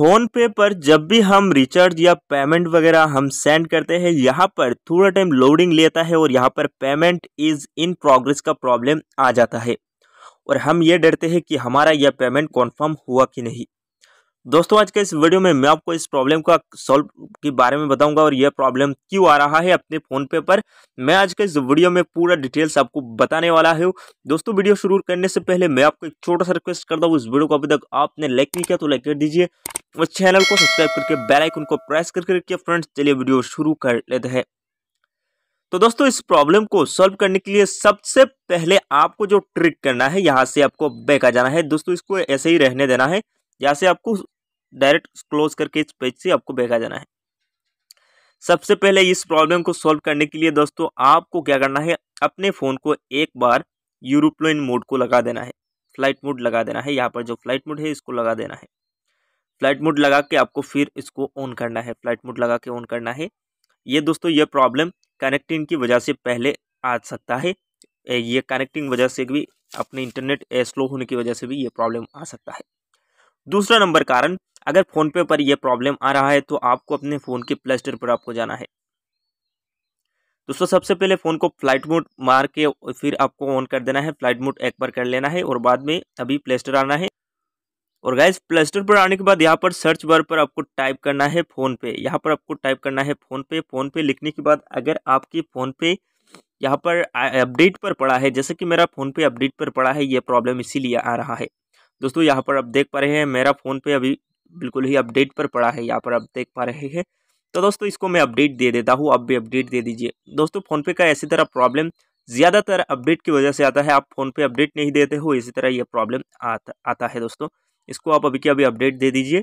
phone पे पर जब भी हम रिचार्ज या पेमेंट वगैरह हम सेंड करते हैं यहाँ पर थोड़ा टाइम लोडिंग लेता है और यहाँ पर पेमेंट इज़ इन प्रोग्रेस का प्रॉब्लम आ जाता है और हम ये डरते हैं कि हमारा यह पेमेंट कॉन्फर्म हुआ कि नहीं दोस्तों आज के इस वीडियो में मैं आपको इस प्रॉब्लम का सॉल्व के बारे में बताऊंगा और यह प्रॉब्लम क्यों आ रहा है अपने फ़ोन पे पर मैं आज के इस वीडियो में पूरा डिटेल्स आपको बताने वाला हूँ दोस्तों वीडियो शुरू करने से पहले मैं आपको एक छोटा सा रिक्वेस्ट करता हूँ इस वीडियो को अभी तक आपने लाइक नहीं किया तो लाइक कर दीजिए और चैनल को सब्सक्राइब करके बेलाइकन को प्रेस करके रखिए फ्रेंड्स चलिए वीडियो शुरू कर लेते हैं तो दोस्तों इस प्रॉब्लम को सॉल्व करने के लिए सबसे पहले आपको जो ट्रिक करना है यहाँ से आपको बैक आ जाना है दोस्तों इसको ऐसे ही रहने देना है यहाँ से आपको डायरेक्ट क्लोज करके इस पेज से आपको भेजा जाना है सबसे पहले इस प्रॉब्लम को सॉल्व करने के लिए दोस्तों आपको क्या करना है अपने फ़ोन को एक बार यूरोप्लेन मोड को लगा देना है फ्लाइट मोड लगा देना है यहाँ पर जो फ्लाइट मोड है इसको लगा देना है फ्लाइट मोड लगा के आपको फिर इसको ऑन करना है फ्लाइट मोड लगा के ऑन करना है ये दोस्तों ये प्रॉब्लम कनेक्टिंग की वजह से पहले आ सकता है ये कनेक्टिंग वजह से भी अपने इंटरनेट स्लो होने की वजह से भी ये प्रॉब्लम आ सकता है दूसरा नंबर कारण अगर फ़ोनपे पर यह प्रॉब्लम आ रहा है तो आपको अपने फ़ोन के प्ले स्टोर पर आपको जाना है दोस्तों सबसे पहले फ़ोन को फ्लाइट मोड मार के फिर आपको ऑन कर देना है फ्लाइट मोड एक बार कर लेना है और बाद में अभी प्ले स्टोर आना है और गाइज प्ले स्टोर पर आने के बाद यहाँ पर सर्च बार पर आपको टाइप करना है फ़ोन पे यहाँ पर आपको टाइप करना है फ़ोन पे फ़ोन पे लिखने के बाद अगर आपके फ़ोन पे यहाँ पर अपडेट पर पड़ा है जैसे कि मेरा फ़ोन पे अपडेट पर पड़ा है ये प्रॉब्लम इसीलिए आ रहा है दोस्तों यहाँ पर आप देख पा रहे हैं मेरा फ़ोन पे अभी बिल्कुल ही अपडेट पर पड़ा है यहाँ पर आप देख पा रहे हैं तो दोस्तों इसको मैं अपडेट दे देता हूँ आप भी अपडेट दे दीजिए दोस्तों फ़ोनपे का ऐसी तरह प्रॉब्लम ज़्यादातर अपडेट की वजह से आता है आप फ़ोन पे अपडेट नहीं देते हो इसी तरह यह प्रॉब्लम आता आता है दोस्तों इसको आप अभी के अभी अपडेट दे दीजिए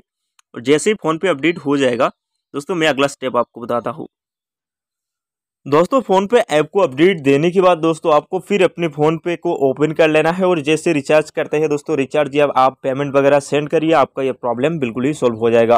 और जैसे ही फ़ोन पे अपडेट हो जाएगा दोस्तों मैं अगला स्टेप आपको बताता हूँ दोस्तों फोन पे ऐप को अपडेट देने के बाद दोस्तों आपको फिर अपने फोन पे को ओपन कर लेना है और जैसे रिचार्ज करते हैं दोस्तों रिचार्ज या आप पेमेंट वगैरह सेंड करिए आपका यह प्रॉब्लम बिल्कुल ही सॉल्व हो जाएगा